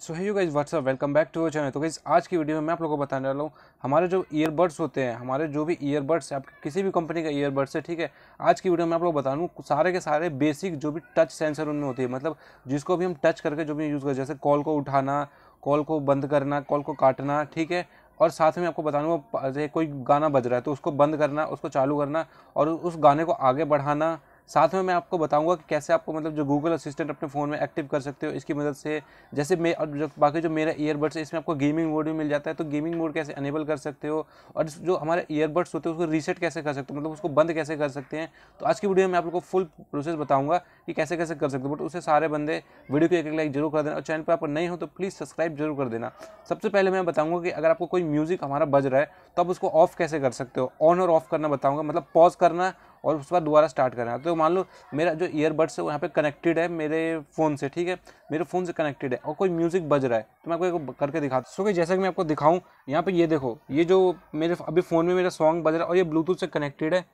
so hey you guys what's up welcome back to our channel तो guys आज की video में मैं आप लोगों को बताने वाला हूँ हमारे जो ईयरबड्स होते हैं हमारे जो भी ईयरबड्स है आप किसी भी कंपनी का ईयरबड्स है ठीक है आज की वीडियो में आप लोग बता दूँ सारे के सारे बेसिक जो भी टच सेंसर उनमें होती है मतलब जिसको भी हम टच करके जो भी यूज़ कर जैसे कॉल को उठाना कॉल को बंद करना कॉल को काटना ठीक है और साथ में आपको बता दूँगा कोई गाना बज रहा है तो उसको बंद करना उसको चालू करना और उस गाने को आगे बढ़ाना साथ में मैं आपको बताऊंगा कि कैसे आपको मतलब जो गूगल असिस्टेंट अपने फ़ोन में एक्टिव कर सकते हो इसकी मदद से जैसे मे जो बाकी जो मेरा ईयरबड्स है इसमें आपको गेमिंग मोड भी मिल जाता है तो गेमिंग मोड कैसे अनेबल कर सकते हो और जो हमारे ईयरबड्स होते हैं उसको रीसेट कैसे कर सकते हो मतलब उसको बंद कैसे कर सकते हैं तो आज की वीडियो में आप लोग को फुल प्रोसेस बताऊँगा कि कैसे कैसे कर सकते हो बट उसे सारे बंदे वीडियो को एक एक लाइक जरूर कर देना और चैनल पर आप नहीं हो तो प्लीज़ सब्सक्राइब जरूर कर देना सबसे पहले मैं बताऊँगा कि अगर आपको कोई म्यूज़िक हमारा बज रहा है तो आप उसको ऑफ कैसे कर सकते हो ऑन और ऑफ करना बताऊँगा मतलब पॉज करना और उसके बाद दोबारा स्टार्ट कर रहे है तो मान लो मेरा जो ईयरबड्स है यहाँ पे कनेक्टेड है मेरे फ़ोन से ठीक है मेरे फ़ोन से कनेक्टेड है और कोई म्यूज़िक बज रहा है तो मैं आपको करके दिखा सो कि जैसा कि मैं आपको दिखाऊँ यहाँ पर ये देखो ये जो मेरे अभी फ़ोन में मेरा सॉन्ग बज रहा है और ये ब्लूटूथ से कनेक्टेड है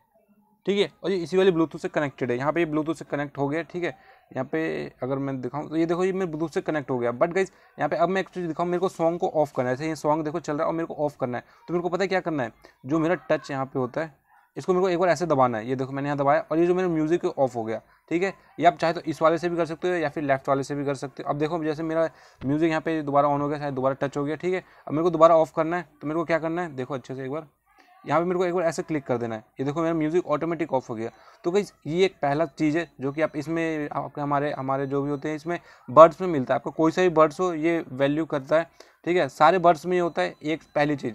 ठीक है और ये इसी वाले ब्लूटूथ से कनेक्टेड है यहाँ पे ये ब्लूटूथ से कनेक्ट हो गया ठीक है यहाँ पे अगर मैं दिखाऊँ तो ये देखो ये मेरे ब्लूटूथ से कनेक्ट हो गया बट गाइज यहाँ पे अब मैं एक चीज़ दिखाऊँ मेरे को सॉन्ग को ऑफ करना है ऐसे ये सॉन्ग देखो चल रहा है और मेरे को ऑफ करना है तो मेरे को पता है क्या करना है जो मेरा टच यहाँ पे होता है इसको मेरे को एक बार ऐसे दबाना है ये देखो मैंने यहाँ दबाया और ये जो मेरा म्यूज़िक ऑफ हो गया ठीक है ये आप चाहे तो इस वाले से भी कर सकते हो या फिर लेफ्ट वाले से भी कर सकते हो अब देखो जैसे मेरा म्यूज़िक यहाँ पे दोबारा ऑन हो गया शायद दोबारा टच हो गया ठीक है अब मेरे को दोबारा ऑफ करना है तो मेरे को क्या करना है देखो अच्छे से एक बार यहाँ पे मेरे को एक बार ऐसे क्लिक कर देना है ये देखो मेरा म्यूज़िक ऑटोमेटिक ऑफ हो गया तो भाई ये एक पहला चीज़ है जो कि आप इसमें आपके हमारे हमारे जो भी होते हैं इसमें बर्ड्स में मिलता है आपको कोई सा भी बर्ड्स हो ये वैल्यू करता है ठीक है सारे बर्ड्स में ये होता है एक पहली चीज़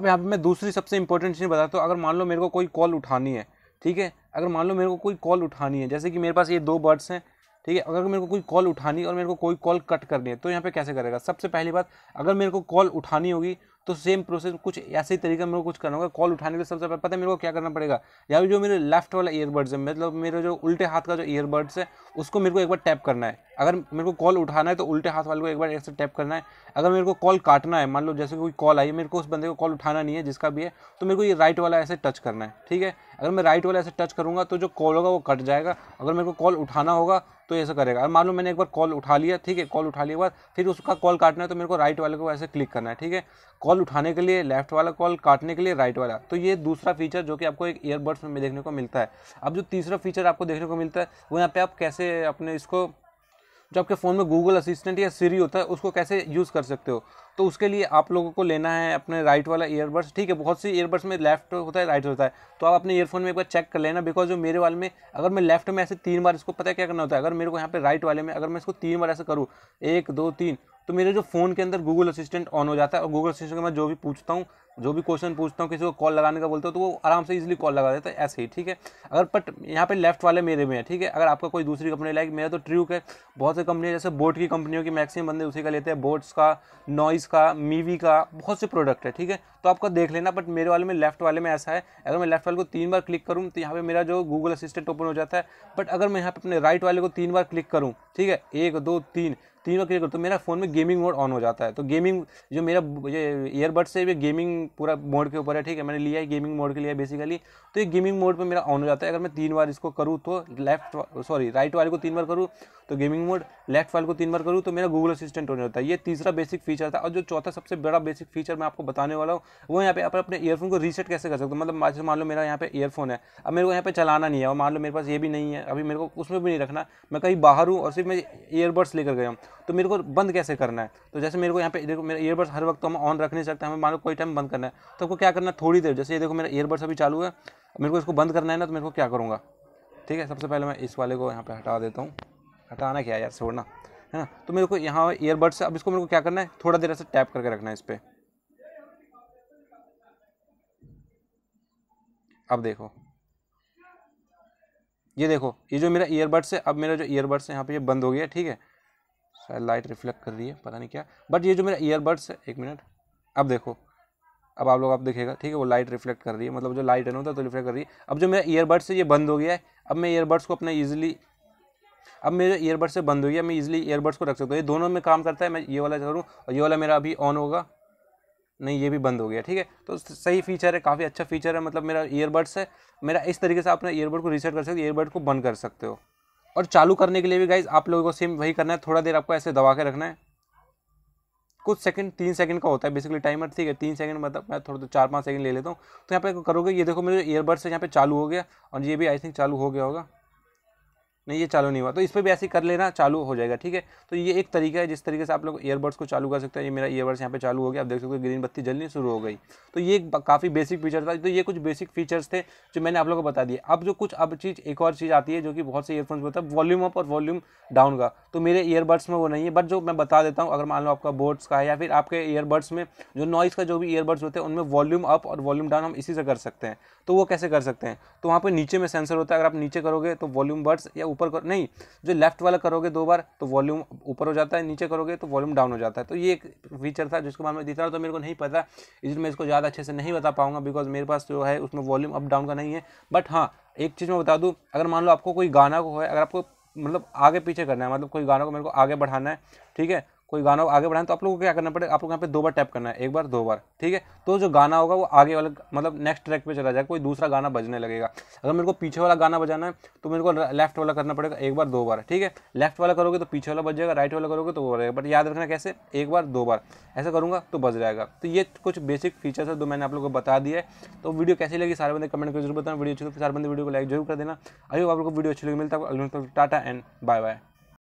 अब यहाँ पे मैं दूसरी सबसे इंपॉर्टेंट चीज़ बताता हूँ अगर मान लो मेरे को कोई कॉल उठानी है ठीक है अगर मान लो मेरे को कोई कॉल उठानी है जैसे कि मेरे पास ये दो बर्ड्स हैं ठीक है अगर मेरे को कोई कॉल उठानी और मेरे को कोई कॉल कट करनी है तो यहाँ पे कैसे करेगा सबसे पहली बात अगर मेरे को कॉल उठानी होगी तो सेम प्रोसेस कुछ ऐसे ही तरीका मेरे को कुछ करना होगा कॉल उठाने के लिए सबसे पहले पता है मेरे को क्या करना पड़ेगा या जो मेरे लेफ्ट वाला ईयरबड्स है मतलब मेरे जो उल्टे हाथ का जो ईयरबड्स है उसको मेरे को एक बार टैप करना है अगर मेरे को कॉल उठाना है तो उल्टे हाथ वाले को एक बार ऐसे टैप करना है अगर मेरे को कॉल काटना है मान लो जैसे कोई कॉल आई है मेरे को उस बंदे को कॉल उठाना नहीं है जिसका भी है तो मेरे को ये राइट वाला ऐसे टच करना है ठीक है अगर मैं राइट वाला ऐसे टच करूँगा तो जो कॉल होगा वो कट जाएगा अगर मेरे को कॉल उठाना होगा तो ऐसा करेगा अगर मान लो मैंने एक बार कॉल उठा लिया ठीक है कॉल उठा लिया बाद फिर उसका कॉल काटना है तो मेरे को राइट वाले को ऐसे क्लिक करना है ठीक है कॉल उठाने के लिए लेफ्ट वाला कॉल काटने के लिए राइट वाला तो ये दूसरा फीचर जो कि आपको एक ईयरबड्स में देखने को मिलता है अब जो तीसरा फीचर आपको देखने को मिलता है वो यहाँ पे आप कैसे अपने इसको जो आपके फ़ोन में गूगल असिस्टेंट या सीरी होता है उसको कैसे यूज़ कर सकते हो तो उसके लिए आप लोगों को लेना है अपने राइट वाला ईयरबड्स ठीक है बहुत सी ईयरबड्स में लेफ्ट होता है राइट होता है तो आप अपने ईयरफोन में एक बार चेक कर लेना बिकॉज जो मेरे वाले में अगर मैं लेफ्ट में ऐसे तीन बार इसको पता है क्या करना होता है अगर मेरे को यहाँ पे राइट वाले में अगर मैं इसको तीन बार ऐसे करूँ एक दो तीन तो मेरे जो फ़ोन के अंदर गूगल असिस्टेंट ऑन हो जाता है और गूगल असिस्टेंट का मैं जो भी पूछता हूँ जो भी क्वेश्चन पूछता हूँ किसी को कॉल लगाने का बोलता हूँ तो वो आराम से इजीली कॉल लगा देता है ऐसे ही ठीक है अगर बट यहाँ पे लेफ्ट वाले मेरे में है ठीक है अगर आपका कोई दूसरी कंपनी लाइक मेरा तो ट्रूक है बहुत सी कंपनी जैसे बोट की कंपनियों की मैक्सिमम बंदे उसी का लेते हैं बोट्स का नॉइस का मीवी का बहुत से प्रोडक्ट है ठीक है तो आपका देख लेना बट मेरे वाले में लेफ्ट वाले में ऐसा है अगर मैं लेफ्ट वाले को तीन बार क्लिक करूँ तो यहाँ पर मेरा जो गूगल असिस्टेंट ओपन हो जाता है बट अगर मैं यहाँ पर अपने राइट वाले को तीन बार क्लिक करूँ ठीक है एक दो तीन तीन बार क्लिक करता हूँ मेरा फ़ोन में गेमिंग मोड ऑन हो जाता है तो गेमिंग जो मेरा ये ईयरबड्स है ये गेमिंग पूरा मोड के ऊपर है ठीक है मैंने लिया है गेमिंग मोड के लिए बेसिकली तो ये गेमिंग मोड पर मेरा ऑन हो जाता है अगर मैं तीन बार इसको करूँ तो लेफ्ट सॉरी राइट वाले को तीन बार करूँ तो गेमिंग मोड लेफ्ट वाले को तीन बार करूँ तो मेरा गूगल असिस्टेंट होने होता है ये तीसरा बेसिक फीचर था और जो चौथा सबसे बड़ा बेसिक फीचर मैं आपको बताने वाला हूँ वो यहाँ पे आप अपने ईयरफोन को रीसेट कैसे कर सकते हो मतलब मान लो मेरा यहाँ पे ईयरफोन है अब मेरे को यहाँ पे चलाना नहीं है और मान लो मेरे पास ये भी नहीं है अभी मेरे को उसमें भी नहीं रखना मैं कहीं बाहर हूँ और सिर्फ मैं ईयरबड्स लेकर गया हूँ तो मेरे को बंद कैसे करना है तो जैसे मेरे को यहाँ पे देखो मेरा ईयरबड्स हर वक्त तो हम ऑन रख नहीं सकते हमें लो कोई टाइम बंद करना है तो आपको क्या करना है थोड़ी देर जैसे ये देखो मेरा ईयरबड्स अभी चालू है मेरे को इसको बंद करना है ना तो मेरे को क्या करूँगा ठीक है सबसे पहले मैं इस वाले को यहाँ पर हटा देता हूँ हटाना क्या यार छोड़ना है ना तो मेरे को यहाँ ईयरबड्स अब इसको मेरे को क्या करना है थोड़ा देर ऐसे टैप करके रखना है इस पर अब देखो ये देखो ये जो मेरा ईयरबड्स है अब मेरा जो ईयरबड्स है यहाँ पे ये बंद हो गया ठीक है लाइट रिफ्लेक्ट कर रही है पता नहीं क्या बट ये जो मेरा ईयरबड्स है एक मिनट अब देखो अब आप लोग आप देखेगा ठीक है वो लाइट रिफ्लेक्ट कर रही है मतलब जो लाइट है ना होता तो रिफ्लेक्ट कर रही है अब जो मेरा ईयरबड्स है ये बंद हो गया है अब मैं ईयरबड्स को अपना ईजिली अब मेरे ईयरबड्स से बंद हो गया मैं इजिली ईयरबड्स को रख सकता हूँ ये दोनों में काम करता है मैं ये वाला करूँ और ये वाला मेरा अभी ऑन होगा नहीं ये भी बंद हो गया ठीक है तो सही फीचर है काफ़ी अच्छा फीचर है मतलब मेरा ईयरबड्स है मेरा इस तरीके से आप अपने ईयरबड को रीसेट कर सकते हो ईयरबड को बंद कर सकते हो और चालू करने के लिए भी गाइज आप लोगों को सेम वही करना है थोड़ा देर आपको ऐसे दबा के रखना है कुछ सेकंड तीन सेकंड का होता है बेसिकली टाइमर ठीक है तीन सेकंड मतलब मैं थोड़ा चार पाँच सेकंड ले लेता हूँ तो यहाँ पे करोगे ये देखो मेरे ईयरबड्स यहाँ पे चालू हो गया और ये भी आई थिंक चालू हो गया होगा नहीं ये चालू नहीं हुआ तो इस पर भी ऐसे कर लेना चालू हो जाएगा ठीक है तो ये एक तरीका है जिस तरीके से आप लोग ईयरबड्स को चालू कर सकते हैं ये मेरा ईयरबड्स यहाँ पे चालू हो गया आप देख सकते हो ग्रीन बत्ती जल्दी शुरू हो गई तो ये काफ़ी बेसिक फीचर था तो ये कुछ बेसिक फीचर्स थे जो मैंने आप लोगों को बता दिए अब जो कुछ अब चीज़ एक और चीज़ आती है जो कि बहुत से ईयरफोन्स में होता है वॉल्यूम अप और वॉल्यूम डाउन का तो मेरे ईयरबड्स में वो नहीं है बट जो मैं बता देता हूँ अगर मान लो आपका बोट्स का है या फिर आपके ईयरबड्स में जो नॉइज़ का जो भी ईयरबड्स होते हैं उनमें वॉल्यूम अप और वॉल्यूम डाउन हम इसी से कर सकते हैं तो वो कैसे कर सकते हैं तो वहाँ पर नीचे में सेंसर होता है अगर आप नीचे करोगे तो वॉल्यूम बड्स या ऊपर कर नहीं जो लेफ्ट वाला करोगे दो बार तो वॉल्यूम ऊपर हो जाता है नीचे करोगे तो वॉल्यूम डाउन हो जाता है तो ये एक फीचर था जिसको मैं दिख रहा तो मेरे को नहीं पता इसलिए मैं इसको ज़्यादा अच्छे से नहीं बता पाऊंगा बिकॉज मेरे पास जो है उसमें वॉल्यूम अप डाउन का नहीं है बट हाँ एक चीज़ मैं बता दूँ अगर मान लो आपको कोई गाना को है अगर आपको मतलब आगे पीछे करना है मतलब कोई गाना को मेरे को आगे बढ़ाना है ठीक है कोई गाना आगे बढ़ाए तो आप लोगों को क्या करना पड़ेगा आप लोग यहाँ पे दो बार टैप करना है एक बार दो बार ठीक है तो जो गाना होगा वो आगे वाले मतलब नेक्स्ट ट्रैक पे चला जाएगा कोई दूसरा गाना बजने लगेगा अगर मेरे को पीछे वाला गाना बजाना है तो मेरे को लेफ्ट वाला करना पड़ेगा एक बार दो बार ठीक है लेफ्ट वाला करोगे तो पीछे वाला बज जाएगा राइट वाला करोगे तो वो रहेगा बट याद रखना कैसे एक बार दो बार ऐसा करूँगा तो बज जाएगा तो ये कुछ बेसिक फीचर्स है जो मैंने आप लोग को बता दिया है तो वीडियो कैसी लगी सारे बंदे कमेंट करके जरूर बताना वीडियो अच्छी तो सारे बंदे वीडियो को लाइक जरूर कर देना अभी आप लोग को वीडियो अच्छी लगी मिलता है टाटा एंड बाय बाय